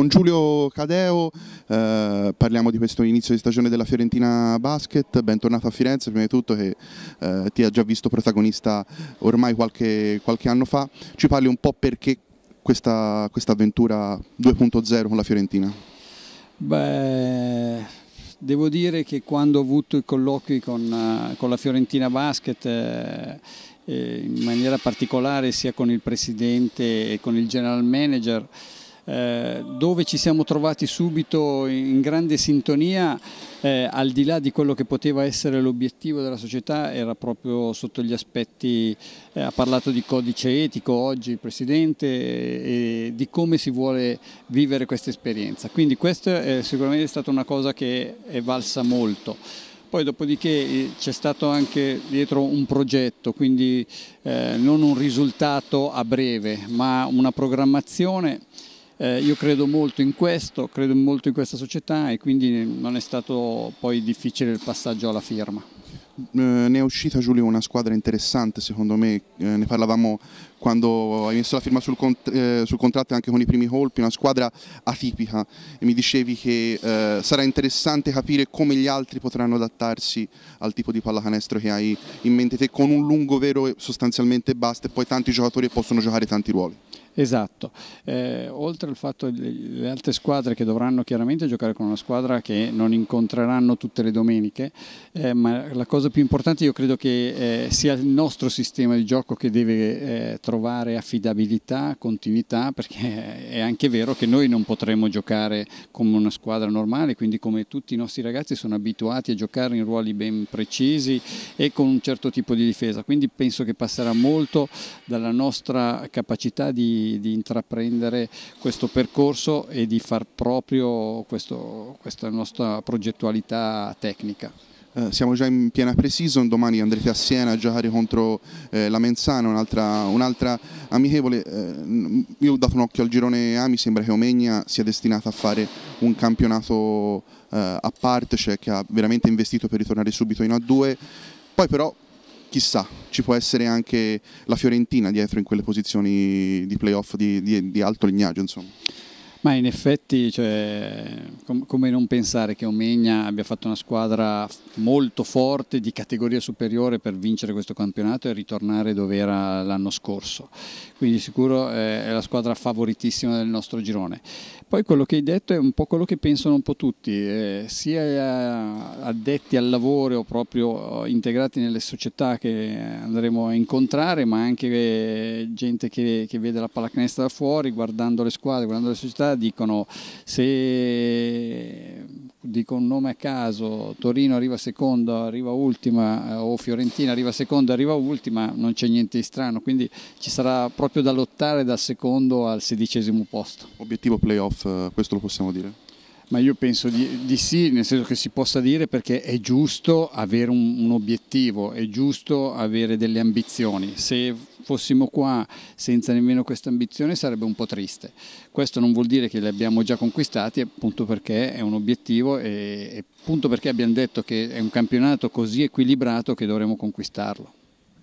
Con Giulio Cadeo eh, parliamo di questo inizio di stagione della Fiorentina Basket, bentornato a Firenze prima di tutto che eh, ti ha già visto protagonista ormai qualche, qualche anno fa, ci parli un po' perché questa, questa avventura 2.0 con la Fiorentina? Beh, devo dire che quando ho avuto i colloqui con, eh, con la Fiorentina Basket eh, eh, in maniera particolare sia con il presidente che con il general manager eh, dove ci siamo trovati subito in grande sintonia, eh, al di là di quello che poteva essere l'obiettivo della società, era proprio sotto gli aspetti, eh, ha parlato di codice etico oggi il Presidente eh, e di come si vuole vivere questa esperienza. Quindi questa eh, è sicuramente stata una cosa che è valsa molto. Poi dopodiché c'è stato anche dietro un progetto, quindi eh, non un risultato a breve, ma una programmazione eh, io credo molto in questo, credo molto in questa società e quindi non è stato poi difficile il passaggio alla firma. Eh, ne è uscita Giulio una squadra interessante secondo me, eh, ne parlavamo quando hai messo la firma sul, cont eh, sul, contratto anche con i primi colpi, una squadra atipica e mi dicevi che eh, sarà interessante capire come gli altri potranno adattarsi al tipo di pallacanestro che hai in mente te con un lungo vero sostanzialmente basta e poi tanti giocatori possono giocare tanti ruoli. Esatto, eh, oltre al fatto delle altre squadre che dovranno chiaramente giocare con una squadra che non incontreranno tutte le domeniche, eh, ma la cosa più importante io credo che eh, sia il nostro sistema di gioco che deve eh, trovare affidabilità, continuità, perché è anche vero che noi non potremo giocare come una squadra normale, quindi come tutti i nostri ragazzi sono abituati a giocare in ruoli ben precisi e con un certo tipo di difesa, quindi penso che passerà molto dalla nostra capacità di di, intraprendere questo percorso e di far proprio questo, questa nostra progettualità tecnica. Eh, siamo già in piena pre-season, domani andrete a Siena a giocare contro eh, la Menzana, un'altra, un amichevole. Eh, io ho dato un occhio al girone A, mi sembra che Omegna sia destinata a fare un campionato eh, a parte, cioè che ha veramente investito per ritornare subito in A2. Poi però chissà, ci può essere anche la Fiorentina dietro in quelle posizioni di playoff di, di, di alto lignaggio. Insomma. Ma in effetti, cioè, com come non pensare che Omegna abbia fatto una squadra molto forte di categoria superiore per vincere questo campionato e ritornare dove era l'anno scorso. Quindi sicuro eh, è la squadra favoritissima del nostro girone. Poi quello che hai detto è un po' quello che pensano un po' tutti, eh, sia eh, addetti al lavoro o proprio eh, integrati nelle società che andremo a incontrare, ma anche eh, gente che, che vede la pallacanestro da fuori, guardando le squadre, guardando le società dicono se dico un nome a caso, Torino arriva seconda, arriva ultima eh, o Fiorentina arriva seconda, arriva ultima, non c'è niente di strano, quindi ci sarà proprio da lottare dal secondo al sedicesimo posto. Obiettivo playoff, eh, questo lo possiamo dire? Ma io penso di, di, sì, nel senso che si possa dire perché è giusto avere un, un, obiettivo, è giusto avere delle ambizioni. Se fossimo qua senza nemmeno questa ambizione sarebbe un po' triste. Questo non vuol dire che le abbiamo già conquistate, appunto perché è un obiettivo e appunto perché abbiamo detto che è un campionato così equilibrato che dovremo conquistarlo.